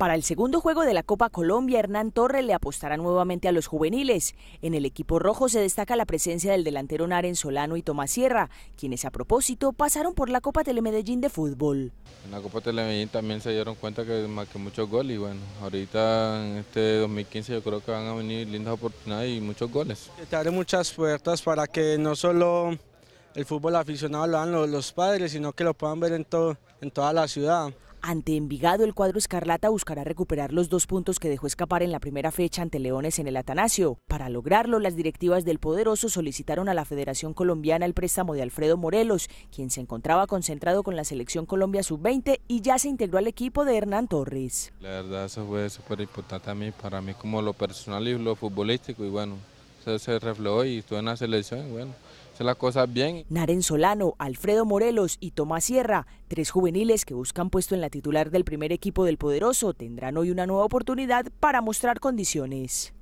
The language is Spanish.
Para el segundo juego de la Copa Colombia, Hernán Torres le apostará nuevamente a los juveniles. En el equipo rojo se destaca la presencia del delantero Naren Solano y Tomás Sierra, quienes a propósito pasaron por la Copa Telemedellín de fútbol. En la Copa Telemedellín también se dieron cuenta que marqué muchos goles y bueno, ahorita en este 2015 yo creo que van a venir lindas oportunidades y muchos goles. Te muchas puertas para que no solo el fútbol aficionado lo hagan los, padres, sino que lo puedan ver en, todo, en toda la ciudad. Ante Envigado, el cuadro Escarlata buscará recuperar los dos puntos que dejó escapar en la primera fecha ante Leones en el Atanasio. Para lograrlo, las directivas del Poderoso solicitaron a la Federación Colombiana el préstamo de Alfredo Morelos, quien se encontraba concentrado con la Selección Colombia Sub-20 y ya se integró al equipo de Hernán Torres. La verdad, eso fue súper importante a mí, para mí como lo personal y lo futbolístico, y bueno, se reflejó y estuve en la selección, y bueno, la cosa bien. Naren Solano, Alfredo Morelos y Tomás Sierra, tres juveniles que buscan puesto en la titular del primer equipo del Poderoso, tendrán hoy una nueva oportunidad para mostrar condiciones.